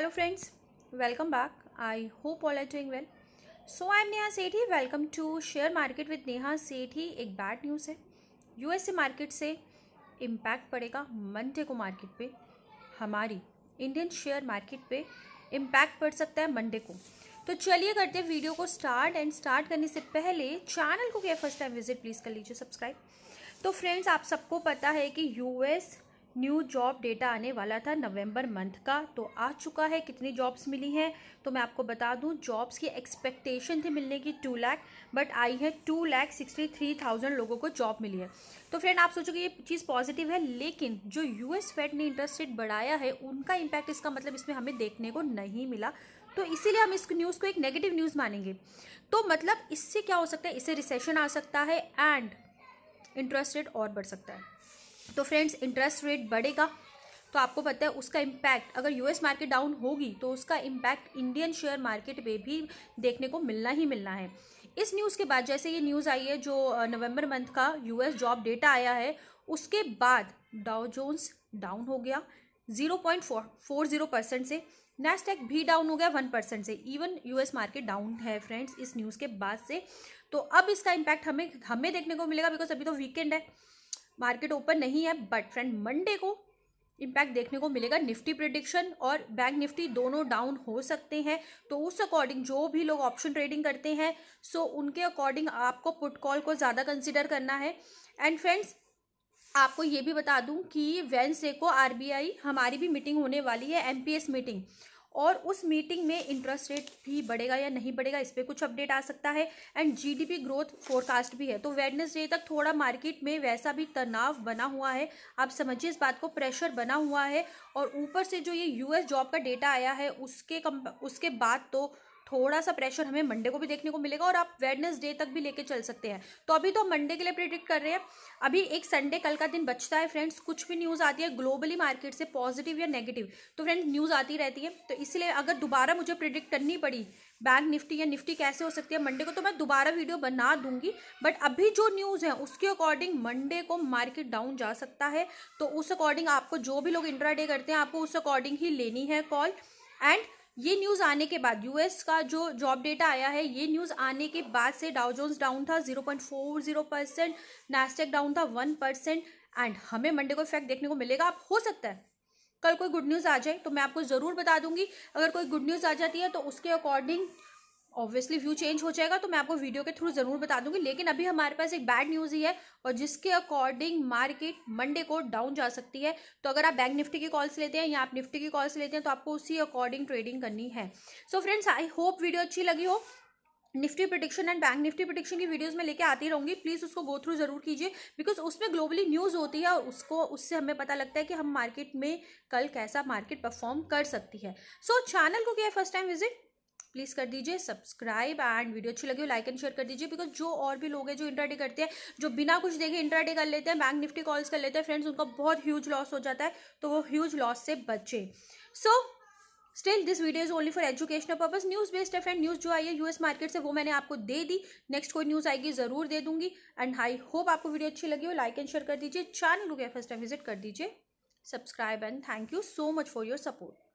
hello friends welcome back I hope all are doing well so I am Neha Sethi welcome to share market with Neha Sethi एक bad news है USA market से impact पड़ेगा Monday को market पे हमारी Indian share market पे impact पड़ सकता है मंडे को तो चलिए करते हैं वीडियो को स्टार्ट एंड स्टार्ट करने से पहले चैनल को क्या फर्स्ट टाइम विजिट प्लीज़ कर लीजिए सब्सक्राइब तो फ्रेंड्स आप सबको पता है कि यूएस न्यू जॉब डेटा आने वाला था नवंबर मंथ का तो आ चुका है कितनी जॉब्स मिली हैं तो मैं आपको बता दूं जॉब्स की एक्सपेक्टेशन थी मिलने की टू लाख बट आई है two lakh sixty three thousand लोगों को जॉब मिली है तो फ्रेंड आप सोचोगे ये चीज़ पॉजिटिव है लेकिन जो यू एस फेड ने इंटरेस्ट रेट बढ़ाया है उनका इम्पैक्ट इसका मतलब इसमें हमें देखने को नहीं मिला तो इसीलिए हम इस न्यूज़ को एक नेगेटिव न्यूज़ मानेंगे तो मतलब इससे क्या हो सकता है इससे रिसेशन आ सकता है एंड इंटरेस्ट रेट और बढ़ सकता है तो फ्रेंड्स इंटरेस्ट रेट बढ़ेगा तो आपको पता है उसका इम्पैक्ट अगर यूएस मार्केट डाउन होगी तो उसका इम्पैक्ट इंडियन शेयर मार्केट पे भी देखने को मिलना ही मिलना है इस न्यूज़ के बाद जैसे ये न्यूज़ आई है जो नवंबर मंथ का यूएस जॉब डेटा आया है उसके बाद डाउ जोन्स डाउन हो गया zero point four zero percent से नैसडेक भी डाउन हो गया वन परसेंट से इवन यूएस मार्केट डाउन है फ्रेंड्स इस न्यूज़ के बाद से तो अब इसका इम्पैक्ट हमें हमें देखने को मिलेगा बिकॉज अभी तो वीकेंड है मार्केट ओपन नहीं है बट फ्रेंड मंडे को इम्पैक्ट देखने को मिलेगा निफ्टी प्रिडिक्शन और बैंक निफ्टी दोनों डाउन हो सकते हैं तो उस अकॉर्डिंग जो भी लोग ऑप्शन ट्रेडिंग करते हैं सो उनके अकॉर्डिंग आपको पुट कॉल को ज़्यादा कंसिडर करना है एंड फ्रेंड्स आपको ये भी बता दूं कि वेंसडे को आरबीआई हमारी भी मीटिंग होने वाली है एमपीएस मीटिंग और उस मीटिंग में इंटरेस्ट रेट भी बढ़ेगा या नहीं बढ़ेगा इस पर कुछ अपडेट आ सकता है एंड जीडीपी ग्रोथ फोरकास्ट भी है तो वेडनेसडे तक थोड़ा मार्केट में वैसा भी तनाव बना हुआ है आप समझिए इस बात को प्रेशर बना हुआ है और ऊपर से जो ये यूएस जॉब का डेटा आया है उसके कम उसके बाद तो थोड़ा सा प्रेशर हमें मंडे को भी देखने को मिलेगा और आप वेडनेसडे तक भी लेके चल सकते हैं तो अभी तो मंडे के लिए प्रिडिक्ट कर रहे हैं अभी एक संडे कल का दिन बचता है फ्रेंड्स कुछ भी न्यूज़ आती है ग्लोबली मार्केट से पॉजिटिव या नेगेटिव तो फ्रेंड्स न्यूज़ आती रहती है तो इसलिए अगर दोबारा मुझे प्रिडिक्ट करनी पड़ी बैंक निफ्टी या निफ्टी कैसे हो सकती है मंडे को तो मैं दोबारा वीडियो बना दूंगी बट अभी जो न्यूज़ है उसके अकॉर्डिंग मंडे को मार्केट डाउन जा सकता है तो उस अकॉर्डिंग आपको जो भी लोग इंट्राडे करते हैं आपको उस अकॉर्डिंग ही लेनी है कॉल एंड ये न्यूज़ आने के बाद यूएस का जो जॉब डेटा आया है ये न्यूज़ आने के बाद से डाउ जोन्स डाउन था zero point four zero percent Nasdaq down था वन परसेंट एंड हमें मंडे को इफेक्ट देखने को मिलेगा आप हो सकता है कल कोई गुड न्यूज़ आ जाए तो मैं आपको ज़रूर बता दूंगी अगर कोई गुड न्यूज़ आ जाती है तो उसके अकॉर्डिंग ऑब्वियसली व्यू चेंज हो जाएगा तो मैं आपको वीडियो के थ्रू ज़रूर बता दूंगी लेकिन अभी हमारे पास एक बैड न्यूज़ ही है और जिसके अकॉर्डिंग मार्केट मंडे को डाउन जा सकती है तो अगर आप बैंक निफ्टी की कॉल्स लेते हैं या आप निफ्टी की कॉल्स लेते हैं तो आपको उसी अकॉर्डिंग ट्रेडिंग करनी है so friends I hope video अच्छी लगी हो Nifty prediction and bank Nifty prediction की वीडियोस में लेके आती रहूंगी प्लीज़ उसको गो थ्रू ज़रूर कीजिए बिकॉज उसमें ग्लोबली न्यूज़ होती है और उसको उससे हमें पता लगता है कि हम मार्केट में कल कैसा मार्केट परफॉर्म कर सकती है सो so, चैनल को किया फर्स्ट टाइम विजिट प्लीज़ कर दीजिए सब्सक्राइब एंड वीडियो अच्छी लगी हो लाइक एंड शेयर कर दीजिए बिकॉज जो और भी लोग हैं जो इंट्राडे करते हैं जो बिना कुछ देखे इंट्राडे कर लेते हैं बैंक निफ्टी कॉल्स कर लेते हैं फ्रेंड्स उनका बहुत ह्यूज लॉस हो जाता है तो वो ह्यूज लॉस से बचे so still this video is only for educational purpose news based है फ्रेंड न्यूज़ जो आई है यूएस मार्केट से वो मैंने आपको दे दी नेक्स्ट कोई न्यूज़ आएगी ज़रूर दे दूंगी एंड आई होप आपको वीडियो अच्छी लगी हो लाइक एंड शेयर कर दीजिए चैनल को फर्स्ट टाइम विजिट कर दीजिए subscribe and thank you so much for your support